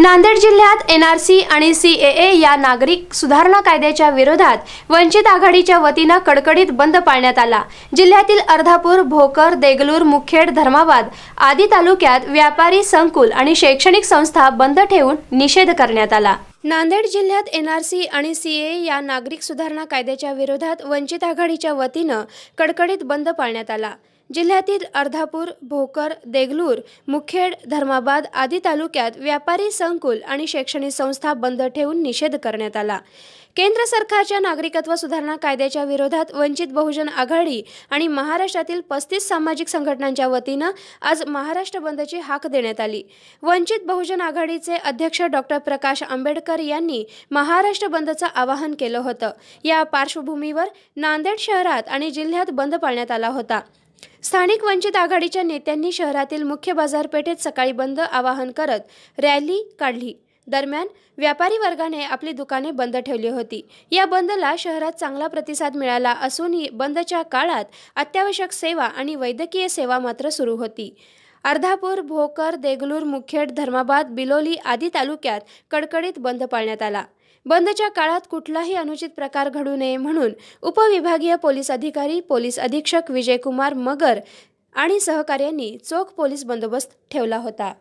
नांदेड जिल्ह्यात N R C आणि C A A या नागरिक सुधारणा कायद्याच्या विरोधात वंचित आघाडीच्या वतीनं कडकडीत बंद पाळण्यात आला जिल्ह्यातील अर्धापूर भोकर देगलूर मुखेड धर्माबाद आदी तालुक्यात व्यापारी संकुल आणि शैक्षणिक संस्था बंद ठेवून निषेध करण्यात आला नांदेड जिल्ह्यात एन आर सी आणि सी ए या नागरिक सुधारणा कायद्याच्या विरोधात वंचित आघाडीच्या वतीनं कडकडीत बंद पाळण्यात आला जिल्ह्यातील अर्धापूर भोकर देगलूर मुखेड धर्माबाद आदी तालुक्यात व्यापारी संकुल आणि शैक्षणिक संस्था बंद ठेवून निषेध करण्यात आला केंद्र सरकारच्या नागरिकत्व सुधारणा कायद्याच्या विरोधात वंचित बहुजन आघाडी आणि महाराष्ट्रातील पस्तीस सामाजिक संघटनांच्या वतीनं आज महाराष्ट्र बंदची हाक देण्यात आली वंचित बहुजन आघाडीचे अध्यक्ष डॉक्टर प्रकाश आंबेडकर यांनी महाराष्ट्र बंदचं आवाहन केलं होतं या पार्श्वभूमीवर नांदेड शहरात आणि जिल्ह्यात बंद पाळण्यात आला होता स्थानिक वंचित आघाडीच्या नेत्यांनी शहरातील मुख्य बाजारपेठेत सकाळी बंद आवाहन करत रॅली काढली दरम्यान व्यापारी वर्गाने आपली दुकाने बंद ठेवली होती या बंदला शहरात चांगला प्रतिसाद मिळाला असून बंदच्या काळात अत्यावश्यक सेवा आणि वैद्यकीय सेवा मात्र सुरू होती अर्धापूर भोकर देगलूर मुखेड धर्माबाद बिलोली आदी तालुक्यात कडकडीत बंद पाळण्यात आला बंदच्या काळात कुठलाही अनुचित प्रकार घडू नये म्हणून उपविभागीय पोलीस अधिकारी पोलीस अधीक्षक विजयकुमार मगर आणि सहकाऱ्यांनी चोख पोलीस बंदोबस्त ठेवला होता